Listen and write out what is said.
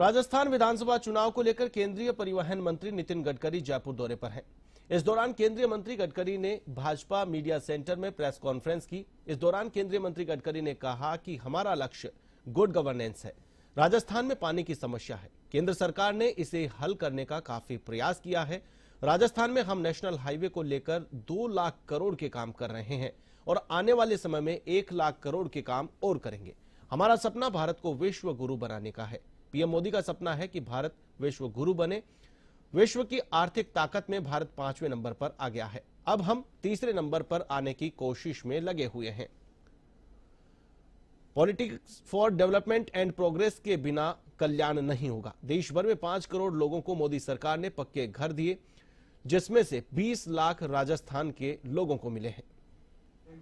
राजस्थान विधानसभा चुनाव को लेकर केंद्रीय परिवहन मंत्री नितिन गडकरी जयपुर दौरे पर हैं। इस दौरान केंद्रीय मंत्री गडकरी ने भाजपा मीडिया सेंटर में प्रेस कॉन्फ्रेंस की इस दौरान केंद्रीय मंत्री गडकरी ने कहा कि हमारा लक्ष्य गुड गवर्नेंस है राजस्थान में पानी की समस्या है केंद्र सरकार ने इसे हल करने का काफी प्रयास किया है राजस्थान में हम नेशनल हाईवे को लेकर दो लाख करोड़ के काम कर रहे हैं और आने वाले समय में एक लाख करोड़ के काम और करेंगे हमारा सपना भारत को विश्व गुरु बनाने का है पीएम मोदी का सपना है कि भारत विश्व गुरु बने विश्व की आर्थिक ताकत में भारत पांचवें नंबर पर आ गया है अब हम तीसरे नंबर पर आने की कोशिश में लगे हुए हैं politics for development and progress के बिना कल्याण नहीं होगा देश भर में पांच करोड़ लोगों को मोदी सरकार ने पक्के घर दिए जिसमें से 20 लाख राजस्थान के लोगों को मिले हैं